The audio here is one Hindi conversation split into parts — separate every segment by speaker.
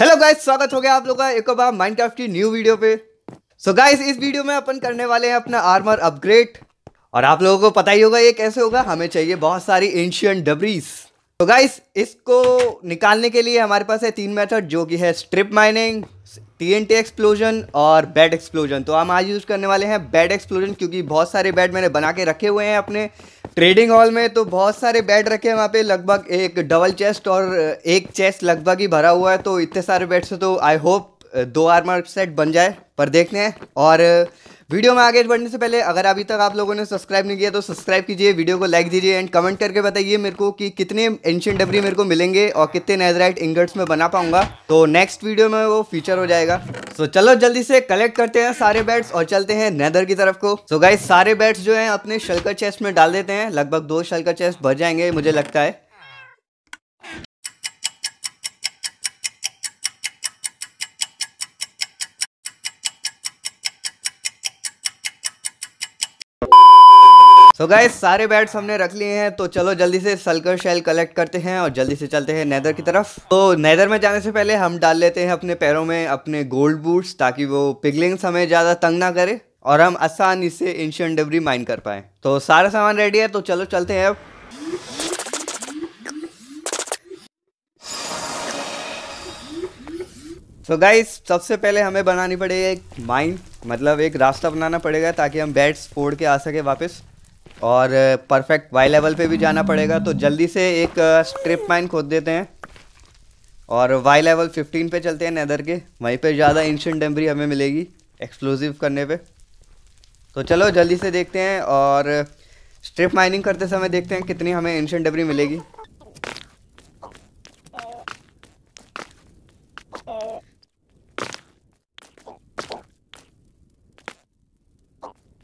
Speaker 1: हेलो गाइस स्वागत हो गया आप लोग का एक बार माइनक्राफ्ट की न्यू वीडियो पे सो so गाइस इस वीडियो में अपन करने वाले हैं अपना आर्मर अपग्रेड और आप लोगों को पता ही होगा ये कैसे होगा हमें चाहिए बहुत सारी एंशियंट डबरीज तो गाइस इसको निकालने के लिए हमारे पास है तीन मेथड जो कि है स्ट्रिप माइनिंग टी एक्सप्लोजन और बैड एक्सप्लोजन तो हम आज यूज़ करने वाले हैं बैड एक्सप्लोजन क्योंकि बहुत सारे बैड मैंने बना के रखे हुए हैं अपने ट्रेडिंग हॉल में तो बहुत सारे बैड रखे हैं वहाँ पे लगभग एक डबल चेस्ट और एक चेस्ट लगभग ही भरा हुआ है तो इतने सारे बैड से तो आई होप दो आर्मर सेट बन जाए पर देखते हैं और वीडियो में आगे बढ़ने से पहले अगर अभी तक आप लोगों ने सब्सक्राइब नहीं किया तो सब्सक्राइब कीजिए वीडियो को लाइक दीजिए एंड कमेंट करके बताइए मेरे को कि कितने एंशियन डबरी मेरे को मिलेंगे और कितने नेजराइट इंगट्स में बना पाऊंगा तो नेक्स्ट वीडियो में वो फीचर हो जाएगा सो so, चलो जल्दी से कलेक्ट करते हैं सारे बैट्स और चलते हैं नेदर की तरफ को सो so, गाइस सारे बैट्स जो है अपने शलकर चेस्ट में डाल देते हैं लगभग दो शलकर चेस्ट भर जाएंगे मुझे लगता है सो so गाइस सारे बैट्स हमने रख लिए हैं तो चलो जल्दी से सल्कर शेल कलेक्ट करते हैं और जल्दी से चलते हैं नैदर की तरफ तो नैदर में जाने से पहले हम डाल लेते हैं अपने पैरों में अपने गोल्ड बूट्स ताकि वो पिगलिंग्स हमें ज़्यादा तंग ना करे और हम आसानी से इंशियन डिबरी माइन कर पाए तो सारा सामान रेडी है तो चलो चलते हैं अब तो so गाइस सबसे पहले हमें बनानी पड़ेगी एक माइन मतलब एक रास्ता बनाना पड़ेगा ताकि हम बैट्स फोड़ के आ सके वापस और परफेक्ट वाई लेवल पे भी जाना पड़ेगा तो जल्दी से एक स्ट्रिप माइन खोद देते हैं और वाई लेवल 15 पे चलते हैं नैदर के वहीं पे ज़्यादा इंशेंट डेमरी हमें मिलेगी एक्सप्लोजिव करने पे तो चलो जल्दी से देखते हैं और स्ट्रिप माइनिंग करते समय देखते हैं कितनी हमें इंशेंट डेमरी मिलेगी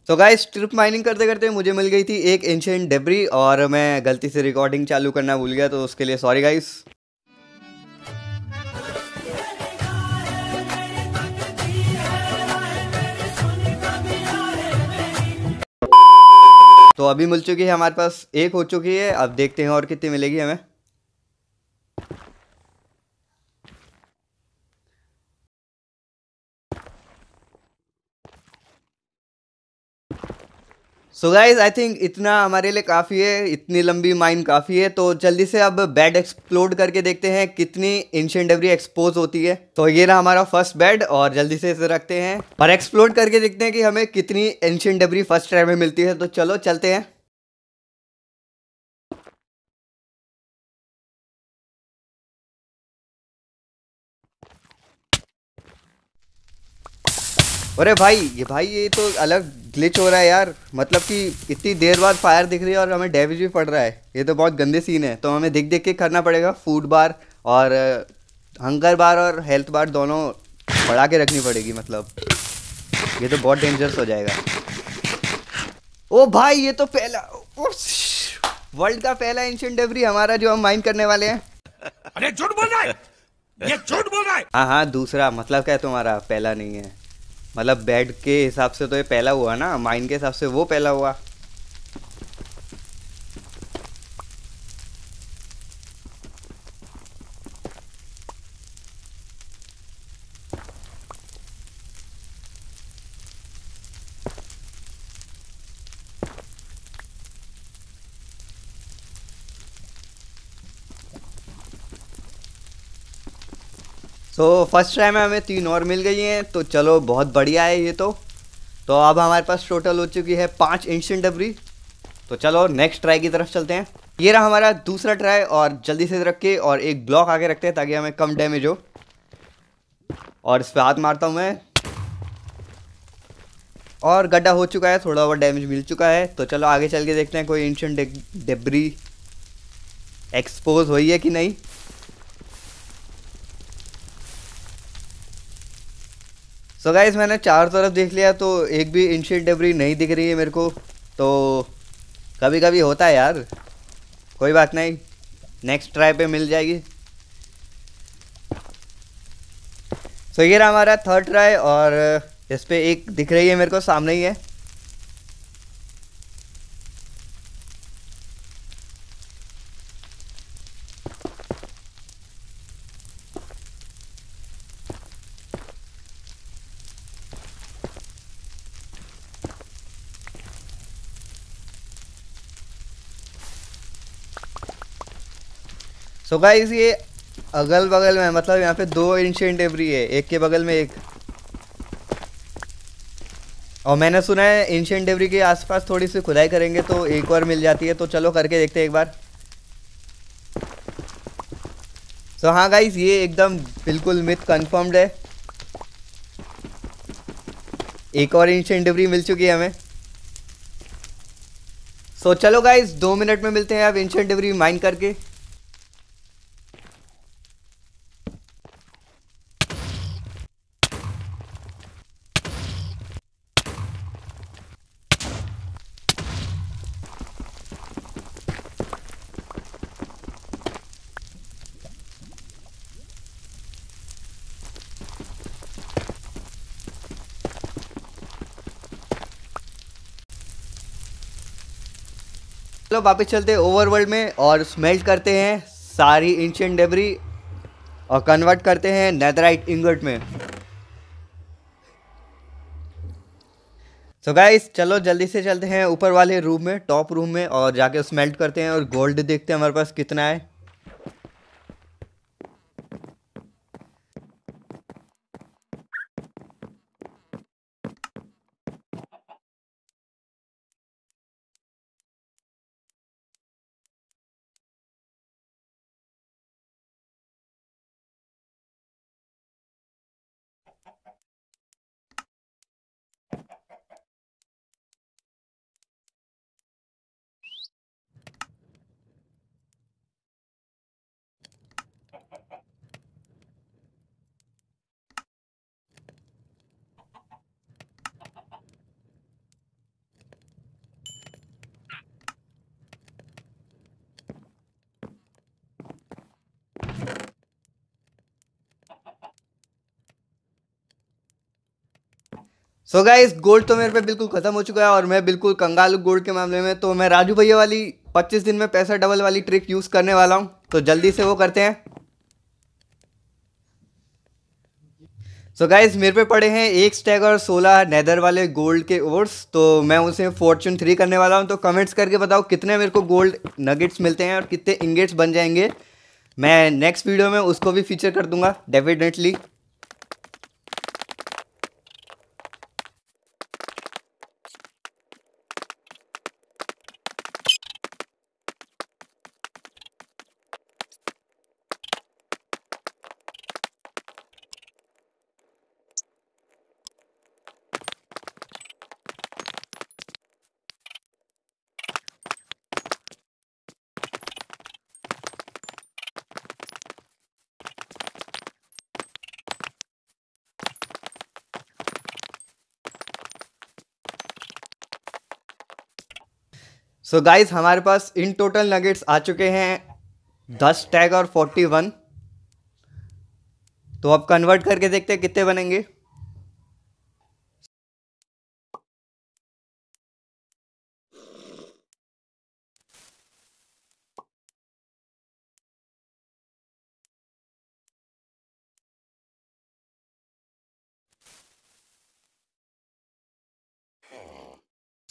Speaker 1: तो गाइस स्ट्रिप माइनिंग करते करते मुझे मिल गई थी एक एंशियन डेबरी और मैं गलती से रिकॉर्डिंग चालू करना भूल गया तो उसके लिए सॉरी गाइस तो अभी मिल चुकी है हमारे पास एक हो चुकी है अब देखते हैं और कितनी मिलेगी हमें सो गाइज आई थिंक इतना हमारे लिए काफ़ी है इतनी लंबी माइन काफ़ी है तो जल्दी से अब बेड एक्सप्लोड करके देखते हैं कितनी एंशियंट डबरी एक्सपोज होती है तो ये रहा हमारा फर्स्ट बेड और जल्दी से इसे रखते हैं और एक्सप्लोर करके देखते हैं कि हमें कितनी एंशेंट एवरी फर्स्ट ट्राई में मिलती है तो चलो चलते हैं अरे भाई ये भाई ये तो अलग ग्लिच हो रहा है यार मतलब कि इतनी देर बाद फायर दिख रही है और हमें डैमेज भी पड़ रहा है ये तो बहुत गंदे सीन है तो हमें देख देख के करना पड़ेगा फूड बार और हंगर बार और हेल्थ बार दोनों बढ़ा के रखनी पड़ेगी मतलब ये तो बहुत डेंजरस हो जाएगा ओ भाई ये तो पहला वर्ल्ड का पहला एंशियंट डेबरी हमारा जो हम माइन करने वाले हैं अरे झूठ बोल रहा है ये झूठ बोल रहा है हाँ हाँ दूसरा मतलब क्या है तुम्हारा पहला नहीं है मतलब बेड के हिसाब से तो ये पहला हुआ ना माइंड के हिसाब से वो पहला हुआ सो फर्स्ट ट्राई में हमें तीन और मिल गई हैं तो चलो बहुत बढ़िया है ये तो तो अब हमारे पास टोटल हो चुकी है पाँच इंस्टेंट डबरी तो चलो नेक्स्ट ट्राई की तरफ चलते हैं ये रहा हमारा दूसरा ट्राई और जल्दी से रख के और एक ब्लॉक आगे रखते हैं ताकि हमें कम डैमेज हो और इस पर हाथ मारता हूँ मैं और गड्ढा हो चुका है थोड़ा बहुत डैमेज मिल चुका है तो चलो आगे चल के देखते हैं कोई इंशेंट डबरी एक्सपोज हुई है कि नहीं सो so गाइज मैंने चार तरफ देख लिया तो एक भी इंशियन डेबरी नहीं दिख रही है मेरे को तो कभी कभी होता है यार कोई बात नहीं नेक्स्ट ट्राई पे मिल जाएगी सो so ये रहा हमारा थर्ड ट्राई और इस पर एक दिख रही है मेरे को सामने ही है सो गाइस ये अगल बगल में मतलब यहाँ पे दो एंशियंट एवरी है एक के बगल में एक और मैंने सुना है एंशियंट एवरी के आसपास थोड़ी सी खुदाई करेंगे तो एक और मिल जाती है तो चलो करके देखते हैं एक बार सो so, हाँ गाइस ये एकदम बिल्कुल मिथ कंफर्म्ड है एक और एंशियंट डिबरी मिल चुकी है हमें सो so, चलो गाइस दो मिनट में मिलते हैं आप एंशियंट डिबरी माइन करके चलो वापस चलते हैं ओवरवर्ल्ड में और स्मेल्ट करते हैं सारी इंशियन डेबरी और कन्वर्ट करते हैं नेदराइट इंगट में सो so गाइस चलो जल्दी से चलते हैं ऊपर वाले रूम में टॉप रूम में और जाके स्मेल्ट करते हैं और गोल्ड देखते हैं हमारे पास कितना है सो गाइस गोल्ड तो मेरे पे बिल्कुल ख़त्म हो चुका है और मैं बिल्कुल कंगाल हूँ गोल्ड के मामले में तो मैं राजू भैया वाली 25 दिन में पैसा डबल वाली ट्रिक यूज़ करने वाला हूँ तो जल्दी से वो करते हैं सो so गाइस मेरे पे पड़े हैं एक स्टैग और 16 नैदर वाले गोल्ड के ओर्स तो मैं उसे फॉर्चून थ्री करने वाला हूँ तो कमेंट्स करके बताओ कितने मेरे को गोल्ड नगेट्स मिलते हैं और कितने इंगेट्स बन जाएंगे मैं नेक्स्ट वीडियो में उसको भी फीचर कर दूंगा डेफिनेटली सो so गाइज हमारे पास इन टोटल नगेट्स आ चुके हैं दस टैग और फोर्टी वन तो आप कन्वर्ट करके देखते हैं कितने बनेंगे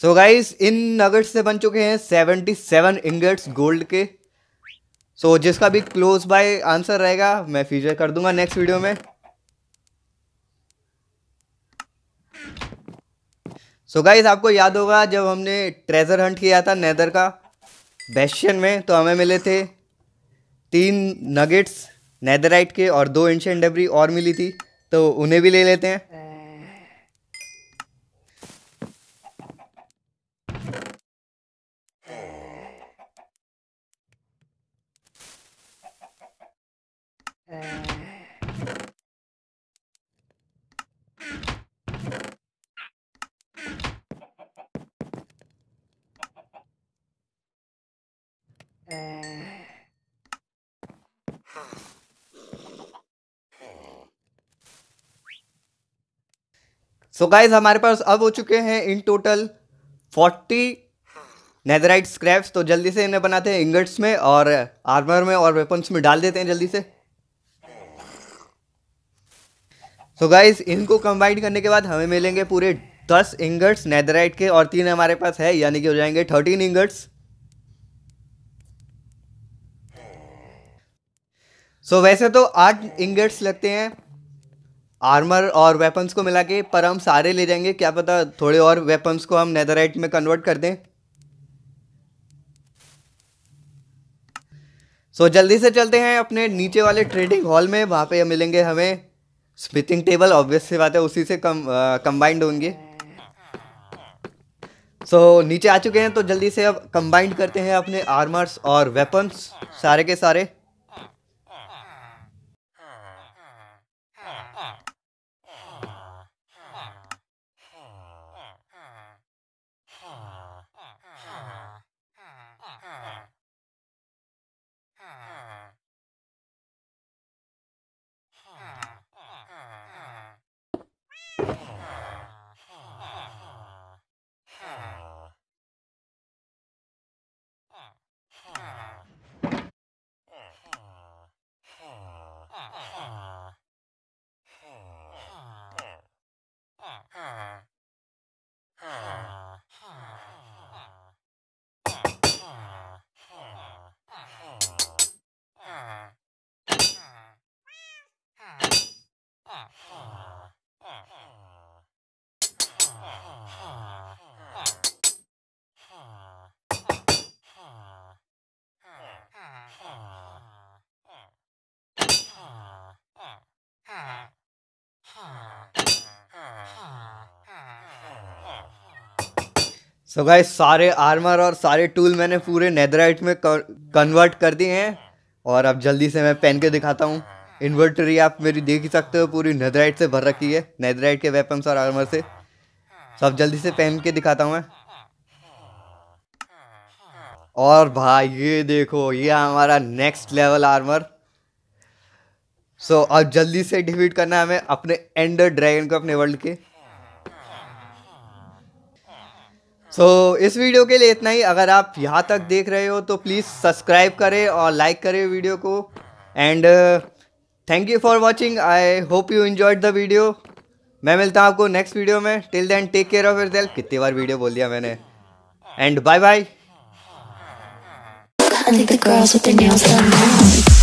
Speaker 1: सो गाइस इन नगेट्स से बन चुके हैं सेवेंटी सेवन इंगट्स गोल्ड के सो so, जिसका भी क्लोज बाय आंसर रहेगा मैं फीचर कर दूंगा नेक्स्ट वीडियो में सो so गाइस आपको याद होगा जब हमने ट्रेजर हंट किया था नेदर का बेस्टन में तो हमें मिले थे तीन नगेट्स नेदराइट के और दो इंशियन डबरी और मिली थी तो उन्हें भी ले लेते हैं सो so गाइज हमारे पास अब हो चुके हैं in total forty netherite scraps तो जल्दी से इन्हें बनाते हैं इंगट्स में और आर्मर में और वेपन्स में डाल देते हैं जल्दी से सो so गाइज इनको कंबाइंड करने के बाद हमें मिलेंगे पूरे दस इंगट्स नेदराइट के और तीन हमारे पास है यानी कि हो जाएंगे थर्टीन इंगट्स सो so, वैसे तो आठ इंगट्स लगते हैं आर्मर और वेपन्स को मिला के पर हम सारे ले जाएंगे क्या पता थोड़े और वेपन्स को हम नेदराइट में कन्वर्ट कर दें सो so, जल्दी से चलते हैं अपने नीचे वाले ट्रेडिंग हॉल में वहाँ पे मिलेंगे हमें स्मिथिंग टेबल ऑब्वियस सी बात है उसी से कम कंबाइंड होंगे सो so, नीचे आ चुके हैं तो जल्दी से अब कंबाइंड करते हैं अपने आर्मर्स और वेपन्स सारे के सारे सो so गाइस सारे आर्मर और सारे टूल मैंने पूरे नेदराइट में कन्वर्ट कर दिए हैं और अब जल्दी से मैं पहन के दिखाता हूँ इन्वर्टरी आप मेरी देख ही सकते हो पूरी नेदराइट से भर रखी है नेदराइट के वेपन्स और आर्मर से सो so जल्दी से पहन के दिखाता हूँ मैं और भाई ये देखो ये हमारा next level armour so so, अब जल्दी से डिफीट करना है हमें अपने एंडर ड्रैगन को अपने वर्ल्ड के सो so, इस वीडियो के लिए इतना ही अगर आप यहाँ तक देख रहे हो तो प्लीज़ सब्सक्राइब करें और लाइक करें वीडियो को and thank you for watching I hope you enjoyed the video मैं मिलता हूँ आपको नेक्स्ट वीडियो में till then take care of your कितनी बार वीडियो बोल दिया मैंने एंड बाय बाय